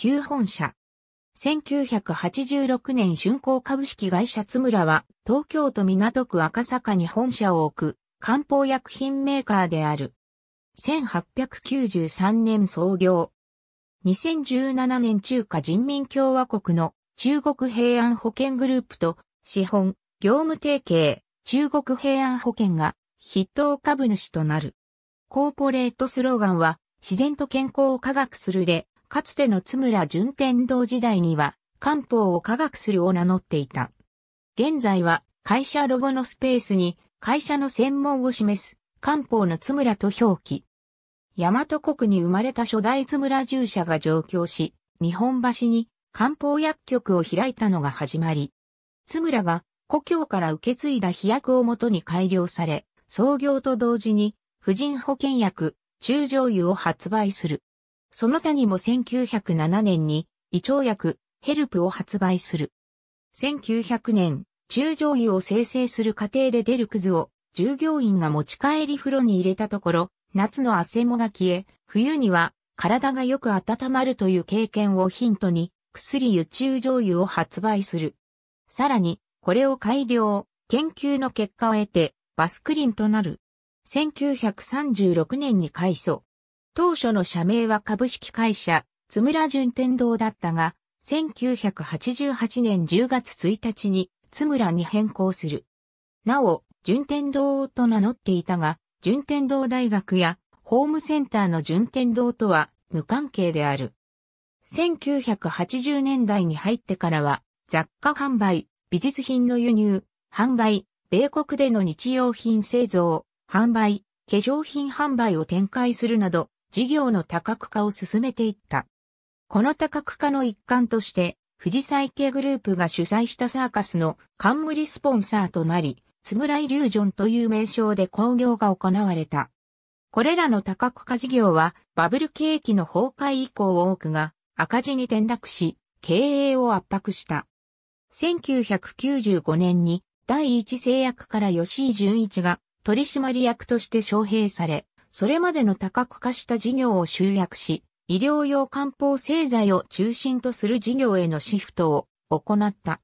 旧本社。1986年春光株式会社津村は東京都港区赤坂に本社を置く漢方薬品メーカーである。1893年創業。2017年中華人民共和国の中国平安保険グループと資本、業務提携、中国平安保険が筆頭株主となる。コーポレートスローガンは自然と健康を科学するでかつての津村順天堂時代には、漢方を科学するを名乗っていた。現在は、会社ロゴのスペースに、会社の専門を示す、漢方の津村と表記。大和国に生まれた初代津村従者が上京し、日本橋に漢方薬局を開いたのが始まり。津村が故郷から受け継いだ飛躍をもとに改良され、創業と同時に、婦人保険薬、中上油を発売する。その他にも1907年に胃腸薬ヘルプを発売する。1900年、中上油を生成する過程で出るくずを従業員が持ち帰り風呂に入れたところ、夏の汗もが消え、冬には体がよく温まるという経験をヒントに、薬油中上油を発売する。さらに、これを改良、研究の結果を得て、バスクリンとなる。1936年に改装。当初の社名は株式会社、津村順天堂だったが、1988年10月1日に津村に変更する。なお、順天堂と名乗っていたが、順天堂大学やホームセンターの順天堂とは無関係である。1980年代に入ってからは、雑貨販売、美術品の輸入、販売、米国での日用品製造、販売、化粧品販売を展開するなど、事業の多角化を進めていった。この多角化の一環として、富士再系グループが主催したサーカスの冠スポンサーとなり、つむらイリュージョンという名称で興行が行われた。これらの多角化事業はバブル景気の崩壊以降多くが赤字に転落し、経営を圧迫した。1995年に第一製薬から吉井純一が取締役として招聘され、それまでの多角化した事業を集約し、医療用漢方製剤を中心とする事業へのシフトを行った。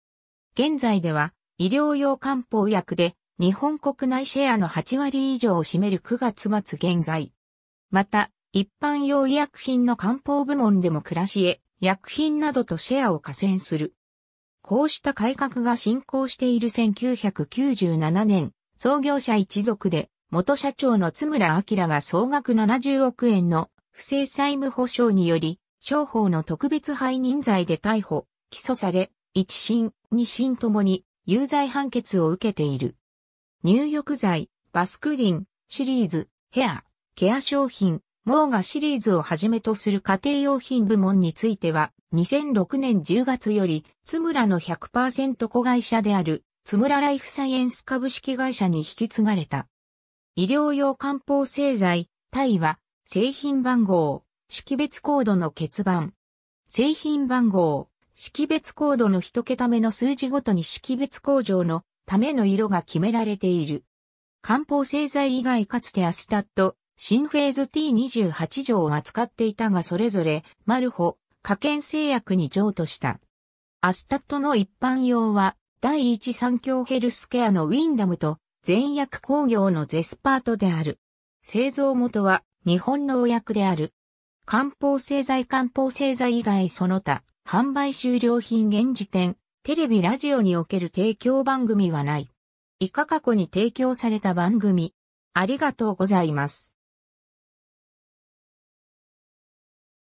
現在では、医療用漢方薬で日本国内シェアの8割以上を占める9月末現在。また、一般用医薬品の漢方部門でも暮らしへ、薬品などとシェアを加戦する。こうした改革が進行している1997年、創業者一族で元社長の津村明が総額70億円の不正債務保障により、商法の特別背任罪で逮捕、起訴され、一審、二審ともに有罪判決を受けている。入浴剤、バスクリン、シリーズ、ヘア、ケア商品、モーガシリーズをはじめとする家庭用品部門については、2006年10月より、津村の100%子会社である、津村ライフサイエンス株式会社に引き継がれた。医療用漢方製剤、体は、製品番号、識別コードの欠番。製品番号、識別コードの一桁目の数字ごとに識別工場のための色が決められている。漢方製剤以外かつてアスタット、新フェーズ T28 条を扱っていたがそれぞれ、マルホ、科検製薬に譲渡した。アスタットの一般用は、第一三共ヘルスケアのウィンダムと全薬工業のゼスパートである。製造元は日本のお薬である。漢方製剤漢方製剤以外その他、販売終了品現時点、テレビラジオにおける提供番組はない。以下過去に提供された番組、ありがとうございます。